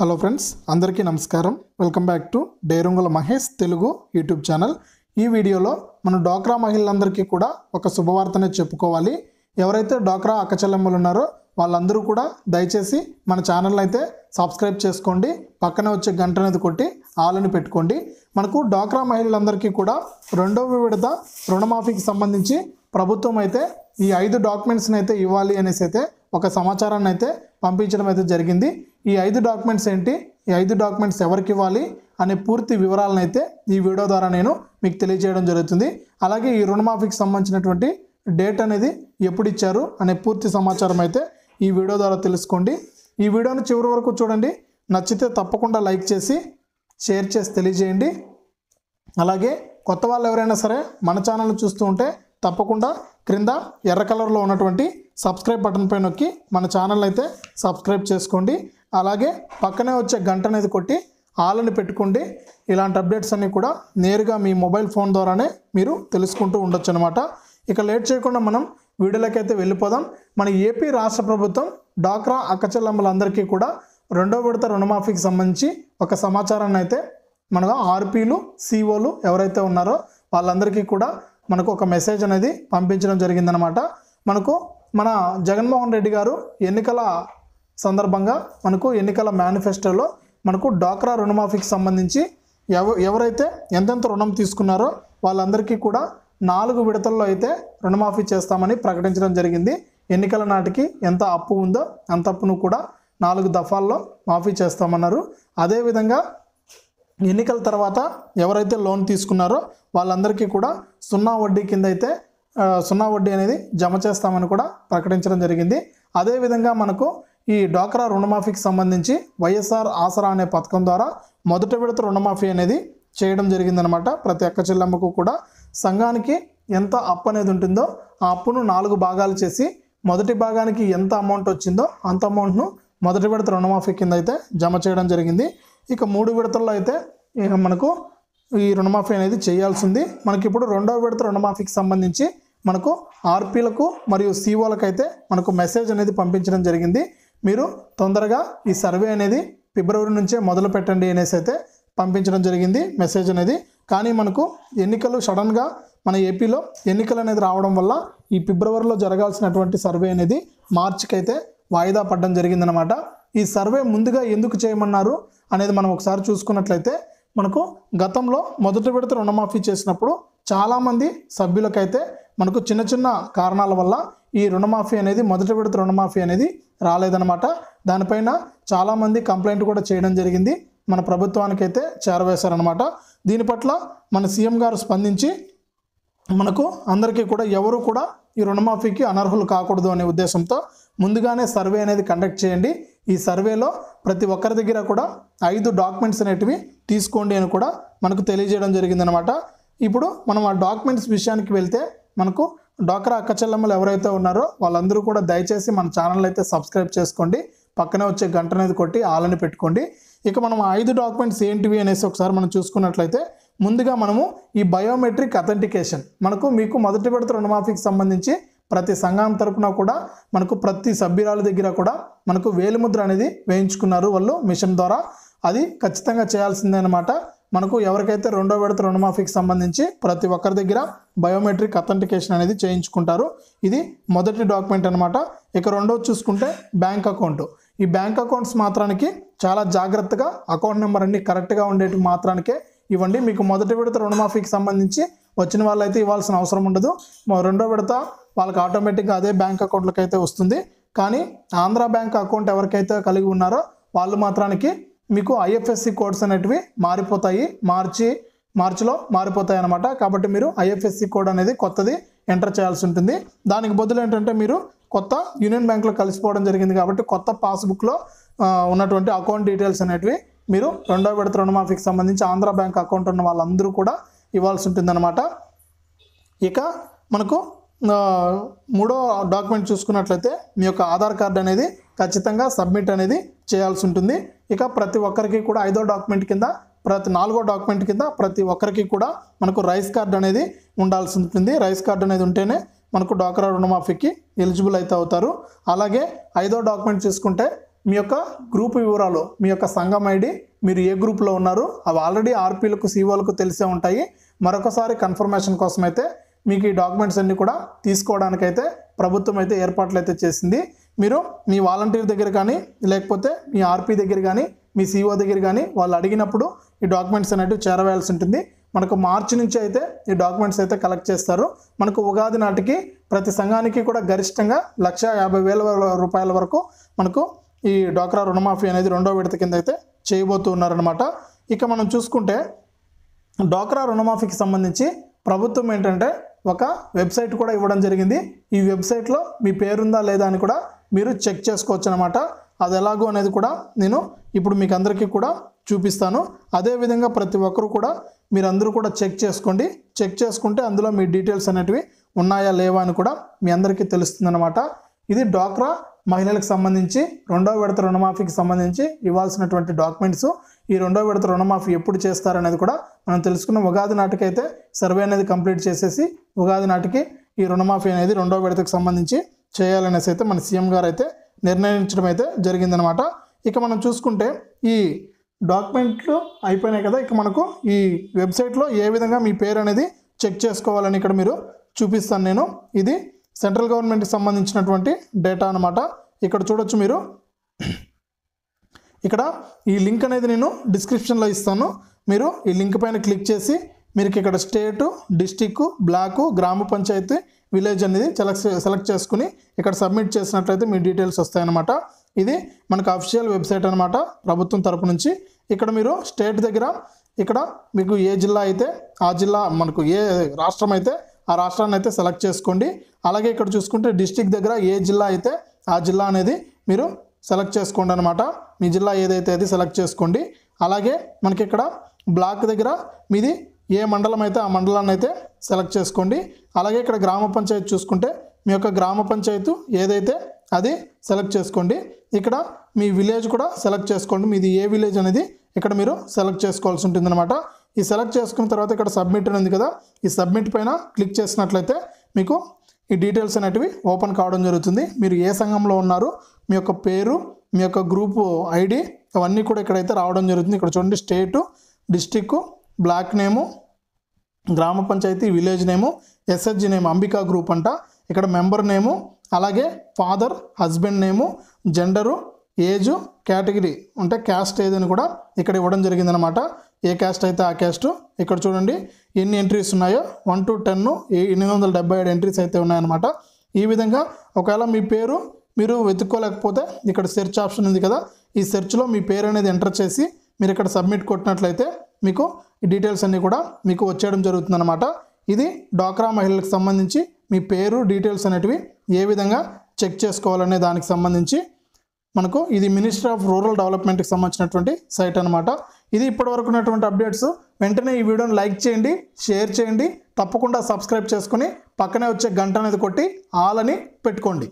hello friends అందరికీ నమస్కారం welcome back to డేరుంగుల మహేష్ తెలుగు యూట్యూబ్ ఛానల్ ఈ వీడియోలో మన డోక్రా మహిళలందరికీ కూడా ఒక శుభవార్తనే చెప్పుకోవాలి ఎవరైతే డోక్రా అక్కచెల్లెమ్మలు ఉన్నారో వాళ్ళందరూ కూడా దయచేసి మన ఛానల్ అయితే సబ్స్క్రైబ్ చేసుకోండి పక్కనే వచ్చే గంట అనేది కొట్టి ఆలని పెట్టుకోండి మనకు డోక్రా మహిళలందరికీ కూడా రెండవ విడత రుణమాఫీకి సంబంధించి ప్రభుత్వం అయితే ఈ ఐదు డాక్యుమెంట్స్ని అయితే ఇవ్వాలి అనేసి అయితే ఒక సమాచారాన్ని అయితే పంపించడం అయితే జరిగింది ఈ ఐదు డాక్యుమెంట్స్ ఏంటి ఈ ఐదు డాక్యుమెంట్స్ ఎవరికి ఇవ్వాలి అనే పూర్తి వివరాలను అయితే ఈ వీడియో ద్వారా నేను మీకు తెలియజేయడం జరుగుతుంది అలాగే ఈ రుణమాఫీకి సంబంధించినటువంటి డేట్ అనేది ఎప్పుడు ఇచ్చారు అనే పూర్తి సమాచారం అయితే ఈ వీడియో ద్వారా తెలుసుకోండి ఈ వీడియోను చివరి వరకు చూడండి నచ్చితే తప్పకుండా లైక్ చేసి షేర్ చేసి తెలియజేయండి అలాగే కొత్త వాళ్ళు ఎవరైనా సరే మన ఛానల్ని చూస్తూ ఉంటే తప్పకుండా క్రింద ఎర్ర కలర్లో ఉన్నటువంటి సబ్స్క్రైబ్ బటన్ పై నొక్కి మన ఛానల్ అయితే సబ్స్క్రైబ్ చేసుకోండి అలాగే పక్కనే వచ్చే గంట అనేది కొట్టి ఆలని పెట్టుకోండి ఇలాంటి అప్డేట్స్ అన్నీ కూడా నేరుగా మీ మొబైల్ ఫోన్ ద్వారానే మీరు తెలుసుకుంటూ ఉండొచ్చు అనమాట ఇక లేట్ చేయకుండా మనం వీడియోలకైతే వెళ్ళిపోదాం మన ఏపీ రాష్ట్ర ప్రభుత్వం డాక్రా అక్కచెల్లమ్మలందరికీ కూడా రెండో విడత రుణమాఫీకి సంబంధించి ఒక సమాచారాన్ని అయితే మన ఆర్పీలు సిఓలు ఎవరైతే ఉన్నారో వాళ్ళందరికీ కూడా మనకు ఒక మెసేజ్ అనేది పంపించడం జరిగిందనమాట మనకు మన జగన్మోహన్ రెడ్డి గారు ఎన్నికల సందర్భంగా మనకు ఎన్నికల మేనిఫెస్టోలో మనకు డాక్రా రుణమాఫీకి సంబంధించి ఎవ ఎవరైతే ఎంతెంత రుణం తీసుకున్నారో వాళ్ళందరికీ కూడా నాలుగు విడతల్లో అయితే రుణమాఫీ చేస్తామని ప్రకటించడం జరిగింది ఎన్నికల నాటికి ఎంత అప్పు ఉందో అంత అప్పును కూడా నాలుగు దఫాల్లో మాఫీ చేస్తామన్నారు అదేవిధంగా ఎన్నికల తర్వాత ఎవరైతే లోన్ తీసుకున్నారో వాళ్ళందరికీ కూడా సున్నా వడ్డీ కింద అయితే సున్నా వడ్డీ అనేది జమ చేస్తామని కూడా ప్రకటించడం జరిగింది అదేవిధంగా మనకు ఈ డ్వాక్రా రుణమాఫీకి సంబంధించి వైఎస్ఆర్ ఆసరా అనే పథకం ద్వారా మొదటి విడత రుణమాఫీ అనేది చేయడం జరిగిందనమాట ప్రతి అక్క చెల్లెమ్మకు కూడా సంఘానికి ఎంత అప్పు అనేది ఉంటుందో ఆ అప్పును నాలుగు భాగాలు చేసి మొదటి భాగానికి ఎంత అమౌంట్ వచ్చిందో అంత అమౌంట్ను మొదటి విడత రుణమాఫీ కింద అయితే జమ చేయడం జరిగింది ఇక మూడు విడతల్లో అయితే మనకు ఈ రుణమాఫీ అనేది చేయాల్సింది మనకి ఇప్పుడు రెండవ విడత రుణమాఫీకి సంబంధించి మనకు ఆర్పీలకు మరియు సీఓలకు అయితే మనకు మెసేజ్ అనేది పంపించడం జరిగింది మీరు తొందరగా ఈ సర్వే అనేది ఫిబ్రవరి నుంచే మొదలు పెట్టండి అనేసి అయితే పంపించడం జరిగింది మెసేజ్ అనేది కానీ మనకు ఎన్నికలు సడన్గా మన ఏపీలో ఎన్నికలు అనేది రావడం వల్ల ఈ ఫిబ్రవరిలో జరగాల్సినటువంటి సర్వే అనేది మార్చికి అయితే వాయిదా పడడం జరిగిందనమాట ఈ సర్వే ముందుగా ఎందుకు చేయమన్నారు అనేది మనం ఒకసారి చూసుకున్నట్లయితే మనకు గతంలో మొదటి విడత రుణమాఫీ చేసినప్పుడు చాలామంది సభ్యులకైతే మనకు చిన్న చిన్న కారణాల వల్ల ఈ రుణమాఫీ అనేది మొదటి విడత రుణమాఫీ అనేది రాలేదనమాట దానిపైన చాలామంది కంప్లైంట్ కూడా చేయడం జరిగింది మన ప్రభుత్వానికి అయితే చేరవేశారనమాట దీని పట్ల మన సీఎం గారు స్పందించి మనకు అందరికీ కూడా ఎవరు కూడా ఈ రుణమాఫీకి అనర్హులు కాకూడదు అనే ఉద్దేశంతో ముందుగానే సర్వే అనేది కండక్ట్ చేయండి ఈ సర్వేలో ప్రతి ఒక్కరి దగ్గర కూడా ఐదు డాక్యుమెంట్స్ అనేటివి తీసుకోండి అని కూడా మనకు తెలియజేయడం జరిగిందనమాట ఇప్పుడు మనం ఆ డాక్యుమెంట్స్ విషయానికి వెళ్తే మనకు డోక్రా అక్కచెల్లమ్మలు ఎవరైతే ఉన్నారో వాళ్ళందరూ కూడా దయచేసి మన ఛానల్ అయితే సబ్స్క్రైబ్ చేసుకోండి పక్కనే వచ్చే గంట అనేది కొట్టి ఆలని పెట్టుకోండి ఇక మనం ఐదు డాక్యుమెంట్స్ ఏంటివి అనేసి ఒకసారి మనం చూసుకున్నట్లయితే ముందుగా మనము ఈ బయోమెట్రిక్ అథెంటికేషన్ మనకు మీకు మొదటి విడత రుణమాఫీకి సంబంధించి ప్రతి సంఘం తరపున కూడా మనకు ప్రతి సభ్యురాల దగ్గర కూడా మనకు వేలిముద్ర అనేది వేయించుకున్నారు వాళ్ళు మిషన్ ద్వారా అది ఖచ్చితంగా చేయాల్సిందే అనమాట మనకు ఎవరికైతే రెండో విడత రుణమాఫీకి సంబంధించి ప్రతి ఒక్కరి దగ్గర బయోమెట్రిక్ అథెంటికేషన్ అనేది చేయించుకుంటారు ఇది మొదటి డాక్యుమెంట్ అనమాట ఇక రెండో చూసుకుంటే బ్యాంక్ అకౌంట్ ఈ బ్యాంక్ అకౌంట్స్ మాత్రానికి చాలా జాగ్రత్తగా అకౌంట్ నెంబర్ అన్ని కరెక్ట్గా ఉండేటి మాత్రానికే ఇవ్వండి మీకు మొదటి విడత రుణమాఫీకి సంబంధించి వచ్చిన వాళ్ళైతే ఇవ్వాల్సిన అవసరం ఉండదు రెండో విడత వాళ్ళకి ఆటోమేటిక్గా అదే బ్యాంక్ అకౌంట్లకైతే వస్తుంది కానీ ఆంధ్ర బ్యాంక్ అకౌంట్ ఎవరికైతే కలిగి ఉన్నారో వాళ్ళు మాత్రానికి మీకు ఐఎఫ్ఎస్సి కోడ్స్ అనేటివి మారిపోతాయి మార్చి మార్చిలో మారిపోతాయి అనమాట కాబట్టి మీరు ఐఎఫ్ఎస్సి కోడ్ అనేది కొత్తది ఎంటర్ చేయాల్సి ఉంటుంది దానికి బదులు ఏంటంటే మీరు కొత్త యూనియన్ బ్యాంక్లో కలిసిపోవడం జరిగింది కాబట్టి కొత్త పాస్బుక్లో ఉన్నటువంటి అకౌంట్ డీటెయిల్స్ అనేటివి మీరు రెండో విడత రుణమాఫీకి సంబంధించి ఆంధ్ర బ్యాంక్ అకౌంట్ ఉన్న వాళ్ళందరూ కూడా ఇవ్వాల్సి ఉంటుంది అనమాట ఇక మనకు మూడో డాక్యుమెంట్ చూసుకున్నట్లయితే మీ యొక్క ఆధార్ కార్డు అనేది ఖచ్చితంగా సబ్మిట్ అనేది చేయాల్సి ఉంటుంది ఇక ప్రతి ఒక్కరికి కూడా ఐదో డాక్యుమెంట్ కింద ప్రతి నాలుగో డాక్యుమెంట్ కింద ప్రతి ఒక్కరికి కూడా మనకు రైస్ కార్డు అనేది ఉండాల్సి ఉంటుంది రైస్ కార్డు అనేది ఉంటేనే మనకు డాక్రా రుణమాఫీకి ఎలిజిబుల్ అయితే అవుతారు అలాగే ఐదో డాక్యుమెంట్ చూసుకుంటే మీ యొక్క గ్రూప్ వివరాలు మీ యొక్క సంఘం ఐడి మీరు ఏ గ్రూప్లో ఉన్నారు అవి ఆల్రెడీ ఆర్పీలకు సీఓలకు తెలిసే ఉంటాయి మరొకసారి కన్ఫర్మేషన్ కోసం అయితే మీకు ఈ డాక్యుమెంట్స్ అన్నీ కూడా తీసుకోవడానికైతే ప్రభుత్వం అయితే ఏర్పాట్లు అయితే చేసింది మీరు మీ వాలంటీర్ దగ్గర కానీ లేకపోతే మీ ఆర్పీ దగ్గర కానీ మీ సీఓ దగ్గర కానీ వాళ్ళు అడిగినప్పుడు ఈ డాక్యుమెంట్స్ అనేటివి చేరవేయాల్సి ఉంటుంది మనకు మార్చి నుంచి అయితే ఈ డాక్యుమెంట్స్ అయితే కలెక్ట్ చేస్తారు మనకు ఉగాది నాటికి ప్రతి సంఘానికి కూడా గరిష్టంగా లక్ష యాభై వేల రూపాయల వరకు మనకు ఈ డ్వాక్రా రుణమాఫీ అనేది రెండో విడత కింద అయితే చేయబోతున్నారనమాట ఇక మనం చూసుకుంటే డ్వాక్రా రుణమాఫీకి సంబంధించి ప్రభుత్వం ఏంటంటే ఒక వెబ్సైట్ కూడా ఇవ్వడం జరిగింది ఈ వెబ్సైట్లో మీ పేరుందా లేదా అని కూడా మీరు చెక్ చేసుకోవచ్చు అనమాట అది ఎలాగో అనేది కూడా నేను ఇప్పుడు మీకు అందరికీ కూడా చూపిస్తాను అదేవిధంగా ప్రతి ఒక్కరు కూడా మీరందరూ కూడా చెక్ చేసుకోండి చెక్ చేసుకుంటే అందులో మీ డీటెయిల్స్ అనేటివి ఉన్నాయా లేవా అని కూడా మీ అందరికీ తెలుస్తుందన్నమాట ఇది డ్వాక్రా మహిళలకు సంబంధించి రెండవ విడత రుణమాఫీకి సంబంధించి ఇవ్వాల్సినటువంటి డాక్యుమెంట్స్ ఈ రెండో విడత రుణమాఫీ ఎప్పుడు చేస్తారనేది కూడా మనం తెలుసుకున్న ఉగాది నాటికైతే సర్వే అనేది కంప్లీట్ చేసేసి ఉగాది నాటికి ఈ రుణమాఫీ అనేది రెండో విడతకు సంబంధించి చేయాలనేసి అయితే మన సీఎం గారు అయితే నిర్ణయించడం అయితే జరిగిందనమాట ఇక మనం చూసుకుంటే ఈ డాక్యుమెంట్లు అయిపోయినాయి కదా ఇక మనకు ఈ వెబ్సైట్లో ఏ విధంగా మీ పేరు అనేది చెక్ చేసుకోవాలని ఇక్కడ మీరు చూపిస్తాను నేను ఇది సెంట్రల్ గవర్నమెంట్కి సంబంధించినటువంటి డేటా అనమాట ఇక్కడ చూడొచ్చు మీరు ఇక్కడ ఈ లింక్ అనేది నేను డిస్క్రిప్షన్లో ఇస్తాను మీరు ఈ లింక్ పైన క్లిక్ చేసి మీరు ఇక్కడ స్టేటు డిస్టిక్ బ్లాకు గ్రామ పంచాయతీ విలేజ్ అనేది సెలెక్ట్ సెలెక్ట్ చేసుకుని ఇక్కడ సబ్మిట్ చేసినట్లయితే మీ డీటెయిల్స్ వస్తాయన్నమాట ఇది మనకు అఫీషియల్ వెబ్సైట్ అనమాట ప్రభుత్వం తరపు నుంచి ఇక్కడ మీరు స్టేట్ దగ్గర ఇక్కడ మీకు ఏ జిల్లా అయితే ఆ జిల్లా మనకు ఏ రాష్ట్రం అయితే ఆ రాష్ట్రాన్ని అయితే సెలెక్ట్ చేసుకోండి అలాగే ఇక్కడ చూసుకుంటే డిస్టిక్ దగ్గర ఏ జిల్లా అయితే ఆ జిల్లా అనేది మీరు సెలెక్ట్ చేసుకోండి అనమాట మీ జిల్లా ఏదైతే అది సెలెక్ట్ చేసుకోండి అలాగే మనకి ఇక్కడ బ్లాక్ దగ్గర మీది ఏ మండలం అయితే ఆ మండలాన్ని అయితే సెలెక్ట్ చేసుకోండి అలాగే ఇక్కడ గ్రామ పంచాయతీ చూసుకుంటే మీ యొక్క గ్రామ పంచాయతీ ఏదైతే అది సెలెక్ట్ చేసుకోండి ఇక్కడ మీ విలేజ్ కూడా సెలెక్ట్ చేసుకోండి మీది ఏ విలేజ్ అనేది ఇక్కడ మీరు సెలెక్ట్ చేసుకోవాల్సి ఉంటుంది అనమాట ఈ సెలెక్ట్ చేసుకున్న తర్వాత ఇక్కడ సబ్మిట్ అని కదా ఈ సబ్మిట్ పైన క్లిక్ చేసినట్లయితే మీకు ఈ డీటెయిల్స్ అనేటివి ఓపెన్ కావడం జరుగుతుంది మీరు ఏ సంఘంలో ఉన్నారు మీ యొక్క పేరు మీ యొక్క గ్రూపు ఐడి అవన్నీ కూడా ఇక్కడైతే రావడం జరుగుతుంది ఇక్కడ చూడండి స్టేటు డిస్టిక్ బ్లాక్ నేము గ్రామ panchayat village name SSG name Ambika group అంట ఇక్కడ మెంబర్ నేము అలాగే father husband name gender age category అంటే క్యాస్ట్ ఏదని కూడా ఇక్కడ ఇవ్వడం జరిగిందనమాట ఏ క్యాస్ట్ అయితే ఆ క్యాస్ట్ ఇక్కడ చూడండి ఎన్ని ఎంట్రీస్ ఉన్నాయో వన్ టు టెన్ ఎనిమిది వందల డెబ్బై ఏడు ఎంట్రీస్ అయితే ఉన్నాయన్నమాట ఈ విధంగా ఒకవేళ మీ పేరు మీరు వెతుక్కోలేకపోతే ఇక్కడ సెర్చ్ ఆప్షన్ ఉంది కదా ఈ సెర్చ్లో మీ పేరు అనేది ఎంటర్ చేసి మీరు ఇక్కడ సబ్మిట్ కొట్టినట్లయితే మీకు ఈ డీటెయిల్స్ అన్నీ కూడా మీకు వచ్చేయడం జరుగుతుందన్నమాట ఇది డ్వాక్రా మహిళలకు సంబంధించి మీ పేరు డీటెయిల్స్ అనేటివి ఏ విధంగా చెక్ చేసుకోవాలనే దానికి సంబంధించి మనకు ఇది మినిస్టర్ ఆఫ్ రూరల్ డెవలప్మెంట్కి సంబంధించినటువంటి సైట్ అనమాట ఇది ఇప్పటివరకు ఉన్నటువంటి అప్డేట్స్ వెంటనే ఈ వీడియోని లైక్ చేయండి షేర్ చేయండి తప్పకుండా సబ్స్క్రైబ్ చేసుకుని పక్కనే వచ్చే గంట అనేది కొట్టి ఆల్ అని పెట్టుకోండి